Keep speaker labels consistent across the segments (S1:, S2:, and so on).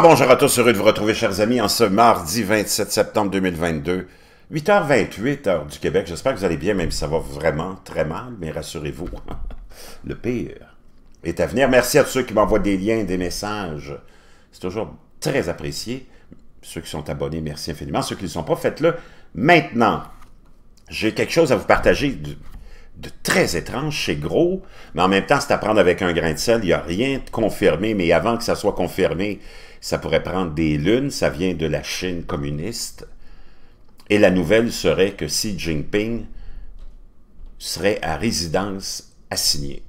S1: bonjour à tous, heureux de vous retrouver chers amis en ce mardi 27 septembre 2022, 8h28 heure du Québec. J'espère que vous allez bien, même si ça va vraiment très mal, mais rassurez-vous, le pire est à venir. Merci à tous ceux qui m'envoient des liens, des messages. C'est toujours très apprécié. Ceux qui sont abonnés, merci infiniment. Ceux qui ne le sont pas, faites-le maintenant. J'ai quelque chose à vous partager de très étrange chez Gros, mais en même temps, c'est à prendre avec un grain de sel. Il n'y a rien de confirmé, mais avant que ça soit confirmé, ça pourrait prendre des lunes. Ça vient de la Chine communiste. Et la nouvelle serait que Xi Jinping serait à résidence assignée.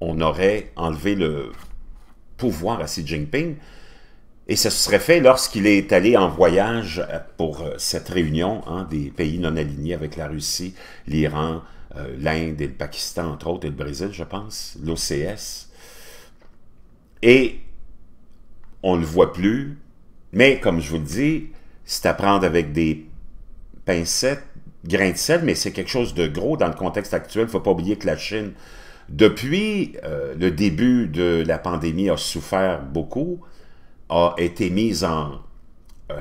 S1: On aurait enlevé le pouvoir à Xi Jinping, et ça se serait fait lorsqu'il est allé en voyage euh, pour euh, cette réunion hein, des pays non alignés avec la Russie, l'Iran, euh, l'Inde et le Pakistan, entre autres, et le Brésil, je pense, l'OCS. Et on ne le voit plus, mais comme je vous le dis, c'est à prendre avec des pincettes, grains de sel, mais c'est quelque chose de gros dans le contexte actuel. Il ne faut pas oublier que la Chine, depuis le début de la pandémie, a souffert beaucoup a été mise en, euh,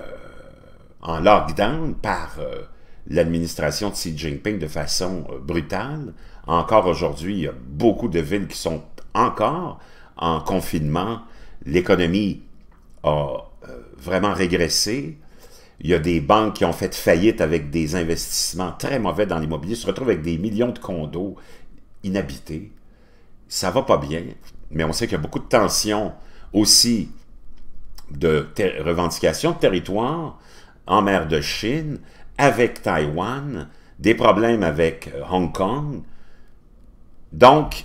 S1: en lockdown par euh, l'administration de Xi Jinping de façon euh, brutale. Encore aujourd'hui, il y a beaucoup de villes qui sont encore en confinement. L'économie a vraiment régressé. Il y a des banques qui ont fait faillite avec des investissements très mauvais dans l'immobilier, se retrouvent avec des millions de condos inhabités. Ça va pas bien, mais on sait qu'il y a beaucoup de tensions aussi de revendication de territoire en mer de Chine, avec Taïwan, des problèmes avec euh, Hong Kong. Donc,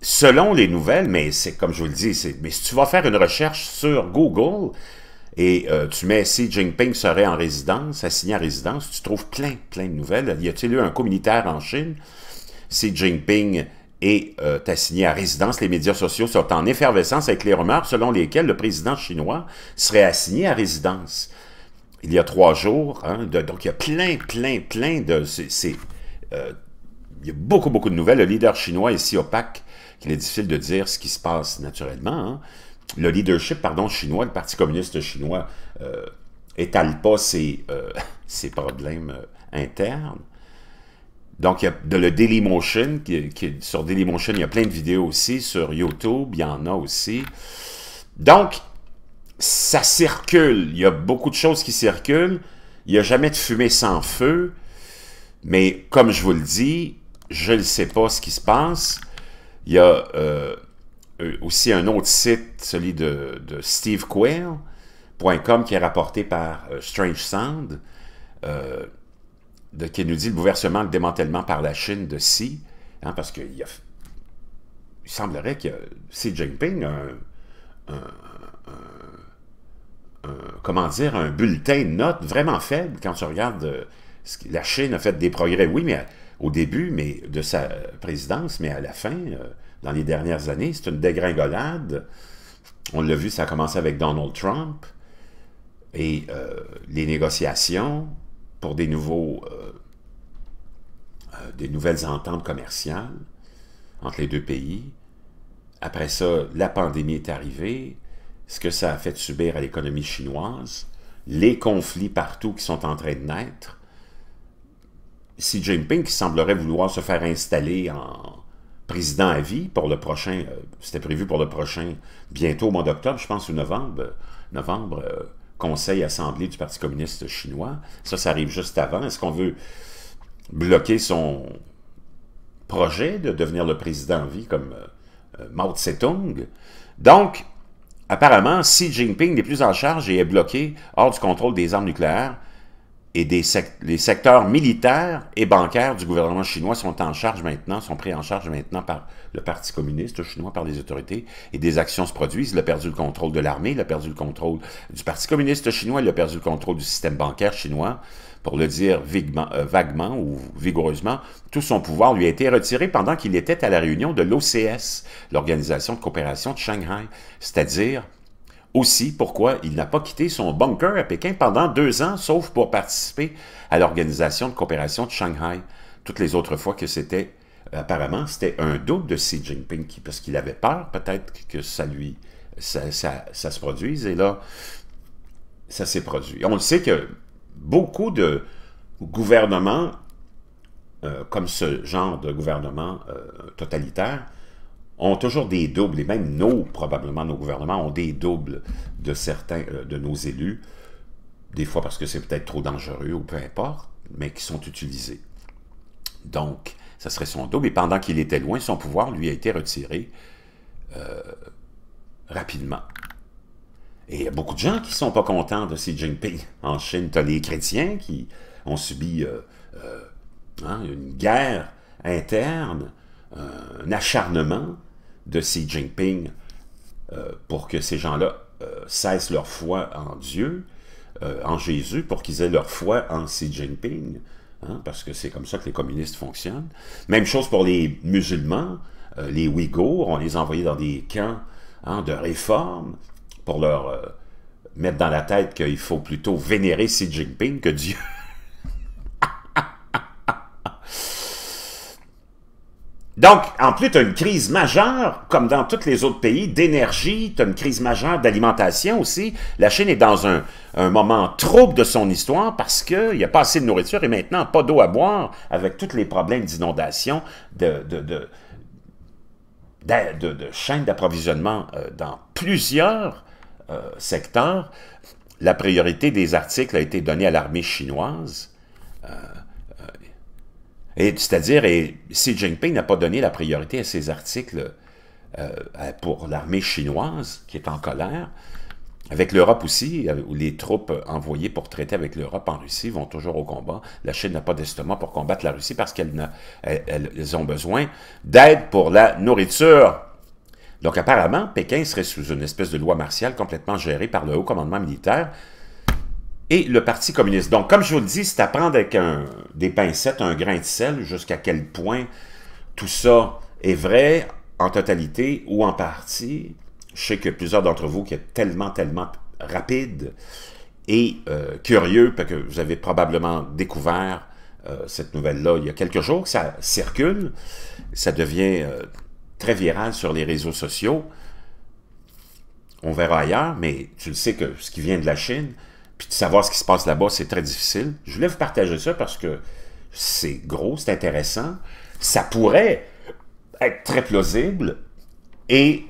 S1: selon les nouvelles, mais c'est comme je vous le dis, mais si tu vas faire une recherche sur Google et euh, tu mets Xi Jinping serait en résidence, assigné à résidence, tu trouves plein, plein de nouvelles. Y a-t-il eu un coup militaire en Chine? Xi Jinping et euh, assigné à résidence. Les médias sociaux sont en effervescence avec les rumeurs selon lesquelles le président chinois serait assigné à résidence. Il y a trois jours, hein, donc il y a plein, plein, plein de... Euh, il y a beaucoup, beaucoup de nouvelles. Le leader chinois est si opaque qu'il est difficile de dire ce qui se passe naturellement. Hein. Le leadership, pardon, chinois, le Parti communiste chinois, euh, étale pas ses euh, problèmes euh, internes. Donc, il y a de le Dailymotion, qui, qui, sur Dailymotion, il y a plein de vidéos aussi, sur YouTube, il y en a aussi. Donc, ça circule, il y a beaucoup de choses qui circulent, il n'y a jamais de fumée sans feu, mais comme je vous le dis, je ne sais pas ce qui se passe. Il y a euh, euh, aussi un autre site, celui de, de Steve qui est rapporté par euh, Strange Sound. Euh, de, qui nous dit le bouleversement, le démantèlement par la Chine de Xi, hein, parce qu'il il semblerait que Xi Jinping a un, comment dire, un bulletin de notes vraiment faible quand tu regardes euh, la Chine a fait des progrès, oui, mais au début mais de sa présidence, mais à la fin, euh, dans les dernières années, c'est une dégringolade. On l'a vu, ça a commencé avec Donald Trump et euh, les négociations, pour des nouveaux, euh, euh, des nouvelles ententes commerciales entre les deux pays. Après ça, la pandémie est arrivée, ce que ça a fait subir à l'économie chinoise, les conflits partout qui sont en train de naître, Si Jinping qui semblerait vouloir se faire installer en président à vie pour le prochain, euh, c'était prévu pour le prochain, bientôt au mois d'octobre, je pense, ou novembre, novembre Conseil assemblée du Parti communiste chinois. Ça, ça arrive juste avant. Est-ce qu'on veut bloquer son projet de devenir le président en vie comme euh, Mao Tse-tung? Donc, apparemment, Xi Jinping n'est plus en charge et est bloqué hors du contrôle des armes nucléaires et des les secteurs militaires et bancaires du gouvernement chinois sont en charge maintenant, sont pris en charge maintenant par le Parti communiste chinois, par les autorités, et des actions se produisent. Il a perdu le contrôle de l'armée, il a perdu le contrôle du Parti communiste chinois, il a perdu le contrôle du système bancaire chinois, pour le dire euh, vaguement ou vigoureusement, tout son pouvoir lui a été retiré pendant qu'il était à la réunion de l'OCS, l'Organisation de coopération de Shanghai, c'est-à-dire aussi pourquoi il n'a pas quitté son bunker à Pékin pendant deux ans, sauf pour participer à l'organisation de coopération de Shanghai. Toutes les autres fois que c'était, apparemment, c'était un double de Xi Jinping, parce qu'il avait peur peut-être que ça lui, ça, ça, se produise, et là, ça s'est produit. On le sait que beaucoup de gouvernements, euh, comme ce genre de gouvernement euh, totalitaire, ont toujours des doubles, et même nos, probablement, nos gouvernements ont des doubles de certains euh, de nos élus, des fois parce que c'est peut-être trop dangereux ou peu importe, mais qui sont utilisés. Donc, ça serait son double, et pendant qu'il était loin, son pouvoir lui a été retiré euh, rapidement. Et il y a beaucoup de gens qui ne sont pas contents de Xi Jinping. En Chine, tu as les chrétiens qui ont subi euh, hein, une guerre interne, un acharnement de Xi Jinping euh, pour que ces gens-là euh, cessent leur foi en Dieu, euh, en Jésus, pour qu'ils aient leur foi en Xi Jinping, hein, parce que c'est comme ça que les communistes fonctionnent. Même chose pour les musulmans, les Ouïghours, on les envoyait dans des camps hein, de réforme pour leur mettre dans la tête qu'il faut plutôt vénérer Xi Jinping que Dieu. Donc, en plus, tu as une crise majeure, comme dans tous les autres pays, d'énergie, tu as une crise majeure d'alimentation aussi. La Chine est dans un, moment trouble de son histoire parce qu'il n'y a pas assez de nourriture et maintenant pas d'eau à boire avec tous les problèmes d'inondation, de, de, chaînes d'approvisionnement euh, dans plusieurs euh, secteurs. La priorité des articles a été donnée à l'armée chinoise. Euh, c'est-à-dire, et Xi Jinping n'a pas donné la priorité à ses articles euh, euh, pour l'armée chinoise, qui est en colère, avec l'Europe aussi, euh, où les troupes envoyées pour traiter avec l'Europe en Russie vont toujours au combat. La Chine n'a pas d'estomac pour combattre la Russie parce qu'elles ont besoin d'aide pour la nourriture. Donc apparemment, Pékin serait sous une espèce de loi martiale complètement gérée par le haut commandement militaire, et le Parti communiste. Donc, comme je vous le dis, c'est à prendre avec des pincettes, un grain de sel, jusqu'à quel point tout ça est vrai en totalité ou en partie. Je sais que plusieurs d'entre vous qui êtes tellement, tellement rapides et euh, curieux, parce que vous avez probablement découvert euh, cette nouvelle-là il y a quelques jours, ça circule, ça devient euh, très viral sur les réseaux sociaux. On verra ailleurs, mais tu le sais que ce qui vient de la Chine, puis de savoir ce qui se passe là-bas, c'est très difficile. Je voulais vous partager ça parce que c'est gros, c'est intéressant. Ça pourrait être très plausible. Et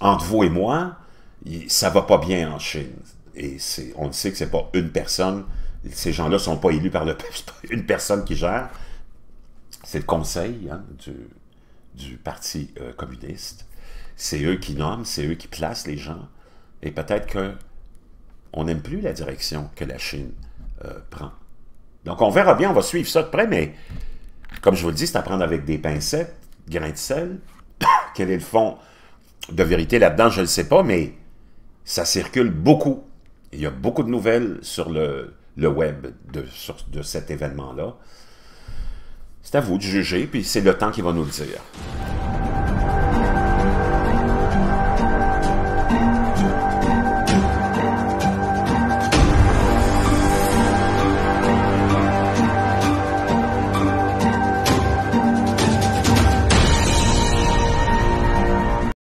S1: entre vous et moi, ça va pas bien en Chine. Et on sait que c'est pas une personne. Ces gens-là sont pas élus par le peuple. n'est pas une personne qui gère. C'est le conseil hein, du, Parti euh, communiste. C'est eux qui nomment, c'est eux qui placent les gens. Et peut-être que on n'aime plus la direction que la Chine euh, prend. Donc, on verra bien, on va suivre ça de près, mais comme je vous le dis, c'est à prendre avec des pincettes, grains de sel. Quel est le fond de vérité là-dedans, je ne sais pas, mais ça circule beaucoup. Il y a beaucoup de nouvelles sur le, web de, de cet événement-là. C'est à vous de juger, puis c'est le temps qui va nous le dire.